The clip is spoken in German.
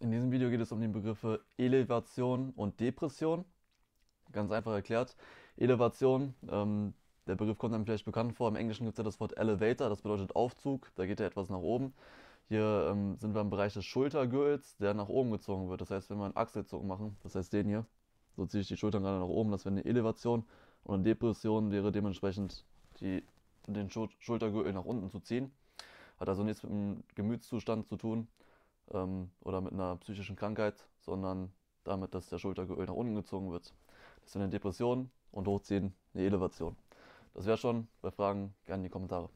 In diesem Video geht es um die Begriffe Elevation und Depression. Ganz einfach erklärt, Elevation, ähm, der Begriff kommt einem vielleicht bekannt vor, im Englischen gibt es ja das Wort Elevator, das bedeutet Aufzug, da geht ja etwas nach oben. Hier ähm, sind wir im Bereich des Schultergürtels, der nach oben gezogen wird. Das heißt, wenn wir einen Achselzug machen, das heißt den hier, so ziehe ich die Schultern gerade nach oben, das wäre eine Elevation. Und eine Depression wäre dementsprechend die, den Schultergürtel nach unten zu ziehen. Hat also nichts mit dem Gemütszustand zu tun, ähm, oder mit einer psychischen Krankheit, sondern damit, dass der Schultergeöl nach unten gezogen wird. Das ist eine Depression und hochziehen eine Elevation. Das wäre schon bei Fragen gerne in die Kommentare.